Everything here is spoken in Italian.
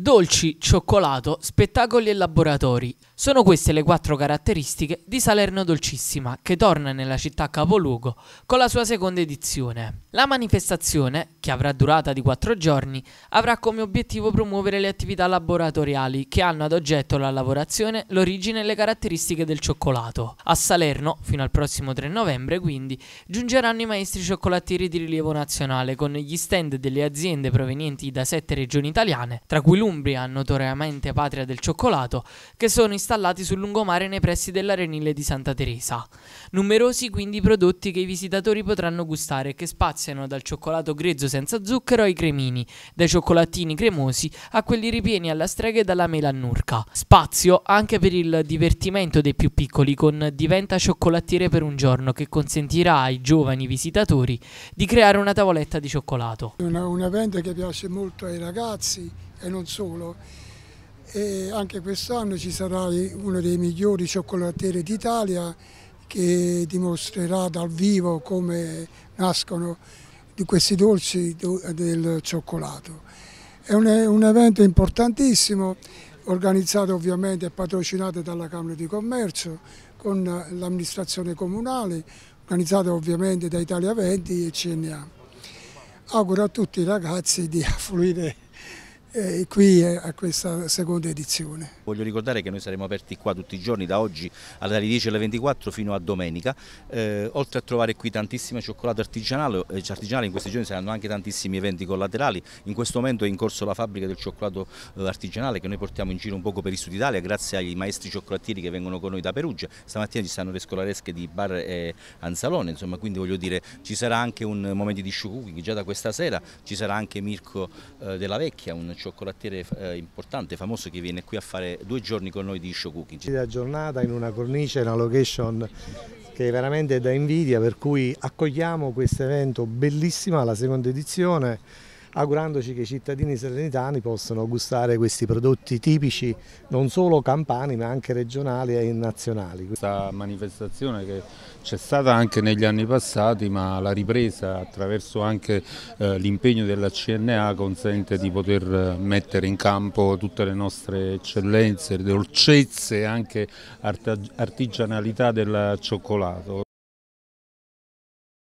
Dolci, cioccolato, spettacoli e laboratori. Sono queste le quattro caratteristiche di Salerno Dolcissima, che torna nella città capoluogo con la sua seconda edizione. La manifestazione, che avrà durata di quattro giorni, avrà come obiettivo promuovere le attività laboratoriali che hanno ad oggetto la lavorazione, l'origine e le caratteristiche del cioccolato. A Salerno, fino al prossimo 3 novembre, quindi, giungeranno i maestri cioccolatieri di rilievo nazionale con gli stand delle aziende provenienti da sette regioni italiane, tra cui l'Umbria, notoriamente patria del cioccolato, che sono in installati sul lungomare nei pressi dell'Arenile di Santa Teresa. Numerosi quindi i prodotti che i visitatori potranno gustare, che spaziano dal cioccolato grezzo senza zucchero ai cremini, dai cioccolattini cremosi a quelli ripieni alla strega e dalla mela annurca. Spazio anche per il divertimento dei più piccoli con Diventa cioccolattiere per un giorno che consentirà ai giovani visitatori di creare una tavoletta di cioccolato. Una, un evento che piace molto ai ragazzi e non solo e anche quest'anno ci sarà uno dei migliori cioccolatieri d'Italia che dimostrerà dal vivo come nascono questi dolci del cioccolato. È un, evento importantissimo organizzato ovviamente e patrocinato dalla Camera di Commercio con l'amministrazione comunale, organizzato ovviamente da Italia 20 e CNA. Auguro a tutti i ragazzi di affluire eh, qui a questa seconda edizione. Voglio ricordare che noi saremo aperti qua tutti i giorni, da oggi alle 10 alle 24 fino a domenica, eh, oltre a trovare qui tantissima cioccolata artigianale, eh, cioè artigianale, in questi giorni saranno anche tantissimi eventi collaterali, in questo momento è in corso la fabbrica del cioccolato eh, artigianale che noi portiamo in giro un poco per il sud Italia grazie ai maestri cioccolattieri che vengono con noi da Perugia, stamattina ci saranno le scolaresche di Bar e eh, Anzalone, insomma quindi voglio dire ci sarà anche un momento di show cooking già da questa sera, ci sarà anche Mirko eh, della Vecchia, un cioccolatiere eh, importante, famoso, che viene qui a fare due giorni con noi di show cooking. La giornata in una cornice, una location che è veramente da invidia, per cui accogliamo questo evento bellissimo, la seconda edizione augurandoci che i cittadini serenitani possano gustare questi prodotti tipici non solo campani ma anche regionali e nazionali. Questa manifestazione che c'è stata anche negli anni passati ma la ripresa attraverso anche eh, l'impegno della CNA consente di poter eh, mettere in campo tutte le nostre eccellenze, dolcezze e anche artigianalità del cioccolato.